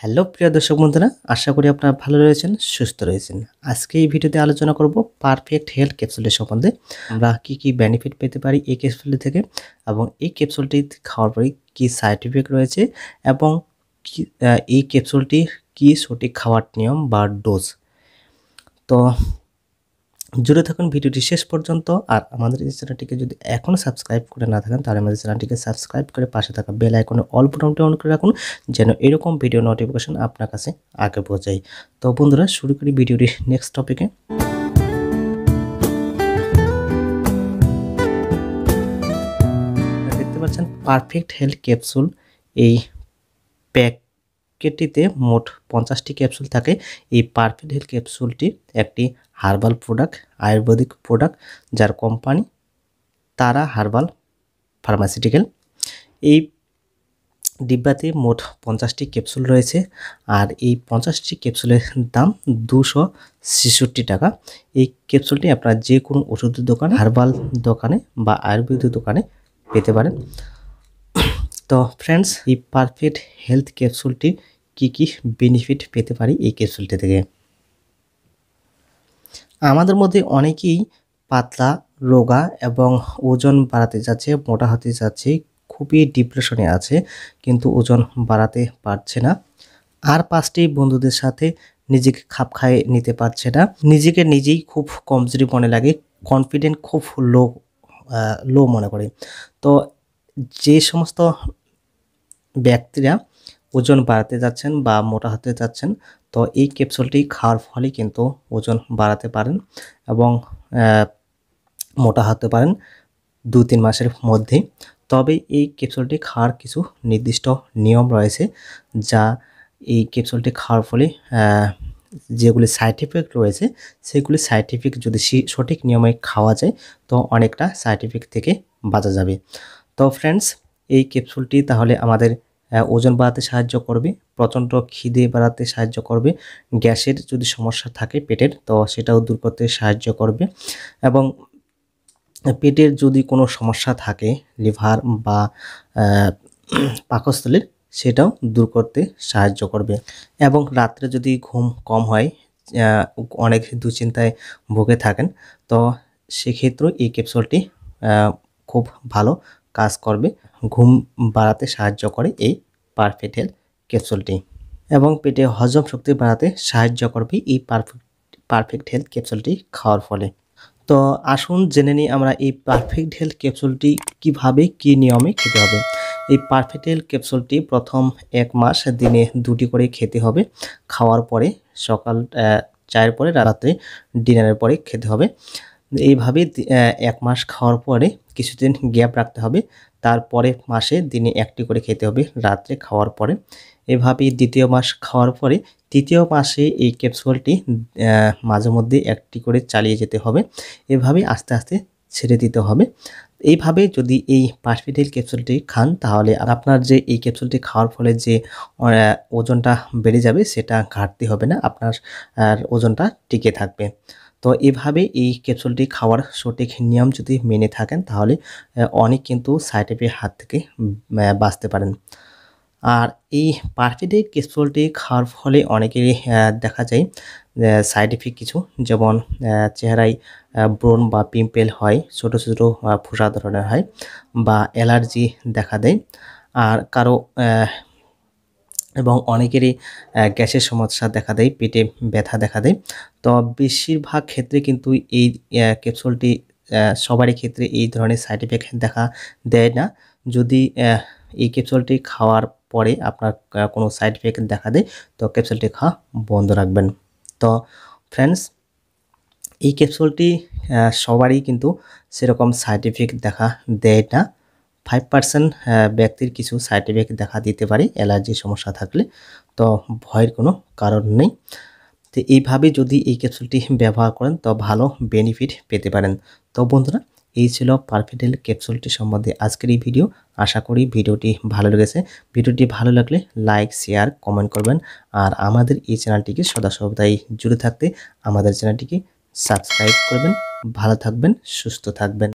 hello প্রিয় দর্শক বন্ধুরা আশা করি আপনারা ভালো রয়েছেন সুস্থ রয়েছেন আজকে এই ভিডিওতে আলোচনা করব পারফেক্ট হেলথ ক্যাপসুলের সম্বন্ধে আমরা কী কী বেনিফিট পেতে পারি এই ক্যাপসুল থেকে এবং এই ক্যাপসুলটি খাওয়ার পরে কী সাইড ইফেক্ট রয়েছে এবং এই ক্যাপসুলটি কী সঠিক খাওয়ার নিয়ম বা ডোজ তো জুড়ে থাকুন ভিডিওটি শেষ পর্যন্ত আর আমাদের এই চ্যানেলটিকে যদি এখনও সাবস্ক্রাইব করে না থাকেন তাহলে আমাদের চ্যানেলটিকে সাবস্ক্রাইব করে পাশে থাকা বেল আইকনে অল বটনটি অন করে রাখুন যেন এরকম ভিডিও নোটিফিকেশন আপনার কাছে আগে পৌঁছায় তো বন্ধুরা শুরু করি ভিডিওটি নেক্সট টপিকে দেখতে পাচ্ছেন পারফেক্ট হেলথ ক্যাপসুল এই প্যাক প্যাকেটটিতে মোট পঞ্চাশটি ক্যাপসুল থাকে এই পারফেক্ট হেলথ ক্যাপসুলটি একটি হার্বাল প্রোডাক্ট আয়ুর্বেদিক প্রোডাক্ট যার কোম্পানি তারা হার্বাল ফার্মাসিউটিক্যাল এই ডিব্বাতে মোট পঞ্চাশটি ক্যাপসুল রয়েছে আর এই পঞ্চাশটি ক্যাপসুলের দাম দুশো ছেষট্টি টাকা এই ক্যাপসুলটি আপনারা যে কোনো ওষুধের দোকান হার্বাল দোকানে বা আয়ুর্বেদিক দোকানে পেতে পারেন তো ফ্রেন্ডস এই পারফেক্ট হেলথ ক্যাপসুলটি কি কি বেনিফিট পেতে পারি এই ক্যাপসুলটি থেকে আমাদের মধ্যে অনেকেই পাতলা রোগা এবং ওজন বাড়াতে যাচ্ছে মোটা হতে যাচ্ছে খুবই ডিপ্রেশনে আছে কিন্তু ওজন বাড়াতে পারছে না আর পাঁচটি বন্ধুদের সাথে নিজেকে খাপ খাইয়ে নিতে পারছে না নিজেকে নিজেই খুব কমজোরি মনে লাগে কনফিডেন্ট খুব লো লো মনে করে তো যে সমস্ত ব্যক্তিরা ওজন বাড়াতে যাচ্ছেন বা মোটা হতে যাচ্ছেন তো এই ক্যাপসুলটি খাওয়ার ফলে কিন্তু ওজন বাড়াতে পারেন এবং মোটা হতে পারেন দু তিন মাসের মধ্যে তবে এই ক্যাপসুলটি খাওয়ার কিছু নির্দিষ্ট নিয়ম রয়েছে যা এই ক্যাপসুলটি খাওয়ার ফলে যেগুলি সাইড এফেক্ট রয়েছে সেগুলি সাইড এফেক্ট যদি সঠিক নিয়মে খাওয়া যায় তো অনেকটা সাইড এফেক্ট থেকে বাঁচা যাবে তো ফ্রেন্ডস এই ক্যাপসুলটি তাহলে আমাদের ওজন বাড়াতে সাহায্য করবে প্রচণ্ড খিদে বাড়াতে সাহায্য করবে গ্যাসের যদি সমস্যা থাকে পেটের তো সেটাও দূর করতে সাহায্য করবে এবং পেটের যদি কোনো সমস্যা থাকে লিভার বা পাকস্থলীর সেটাও দূর করতে সাহায্য করবে এবং রাত্রে যদি ঘুম কম হয় অনেক দুশ্চিন্তায় ভুগে থাকেন তো সেক্ষেত্রেও এই ক্যাপসুলটি খুব ভালো কাজ করবে ঘুম বাড়াতে সাহায্য করে এই পারফেক্ট হেলথ ক্যাপসুলটি এবং পেটে হজম শক্তি বাড়াতে সাহায্য করবে এই পারফেক্ট পারফেক্ট হেলথ ক্যাপসুলটি খাওয়ার ফলে তো আসুন জেনে নিই আমরা এই পারফেক্ট হেলথ ক্যাপসুলটি কিভাবে কি নিয়মে খেতে হবে এই পারফেক্ট হেলথ ক্যাপসুলটি প্রথম এক মাস দিনে দুটি করে খেতে হবে খাওয়ার পরে সকাল চায়ের পরে রাতে ডিনারের পরে খেতে হবে এইভাবে এক মাস খাওয়ার পরে কিছুদিন গ্যাপ রাখতে হবে তারপরে মাসে দিনে একটি করে খেতে হবে রাত্রে খাওয়ার পরে এভাবে দ্বিতীয় মাস খাওয়ার পরে তৃতীয় মাসে এই ক্যাপসুলটি মাঝে মধ্যে একটি করে চালিয়ে যেতে হবে এভাবে আস্তে আস্তে ছেড়ে দিতে হবে এইভাবে যদি এই পাশপিটেল ক্যাপসুলটি খান তাহলে আপনার যে এই ক্যাপসুলটি খাওয়ার ফলে যে ওজনটা বেড়ে যাবে সেটা ঘাটতি হবে না আপনার ওজনটা টিকে থাকবে তো এভাবে এই ক্যাপসুলটি খাওয়ার সঠিক নিয়ম যদি মেনে থাকেন তাহলে অনেক কিন্তু সাইড এফেক্ট হাত থেকে বাঁচতে পারেন আর এই পারফিডে ক্যাপসুলটি খাওয়ার ফলে অনেকেরই দেখা যায় সাইড এফেক্ট কিছু যেমন চেহারায় ব্রণ বা পিম্পেল হয় ছোট ছোট ফোসা ধরনের হয় বা অ্যালার্জি দেখা দেয় আর কারো এবং অনেকেরই গ্যাসের সমস্যা দেখা দেয় পেটে ব্যথা দেখা দেয় তো বেশিরভাগ ক্ষেত্রে কিন্তু এই ক্যাপসুলটি সবারই ক্ষেত্রে এই ধরনের সাইড এফেক্ট দেখা দেয় না যদি এই ক্যাপসুলটি খাওয়ার পরে আপনার কোনো সাইড এফেক্ট দেখা দেয় তো ক্যাপসুলটি খাওয়া বন্ধ রাখবেন তো ফ্রেন্ডস এই ক্যাপসুলটি সবারই কিন্তু সেরকম সাইড এফেক্ট দেখা দেয় না ফাইভ পার্সেন্ট ব্যক্তির কিছু সাইড এফেক্ট দেখা দিতে পারে অ্যালার্জির সমস্যা থাকলে তো ভয়ের কোনো কারণ নেই তো এইভাবে যদি এই ক্যাপসুলটি ব্যবহার করেন তো ভালো বেনিফিট পেতে পারেন তো বন্ধুরা এই ছিল পারফেক্টেল ক্যাপসুলটি সম্বন্ধে আজকের এই ভিডিও আশা করি ভিডিওটি ভালো লেগেছে ভিডিওটি ভালো লাগলে লাইক শেয়ার কমেন্ট করবেন আর আমাদের এই চ্যানেলটিকে সদা সর্বদাই জুড়ে থাকতে আমাদের চ্যানেলটিকে সাবস্ক্রাইব করবেন ভালো থাকবেন সুস্থ থাকবেন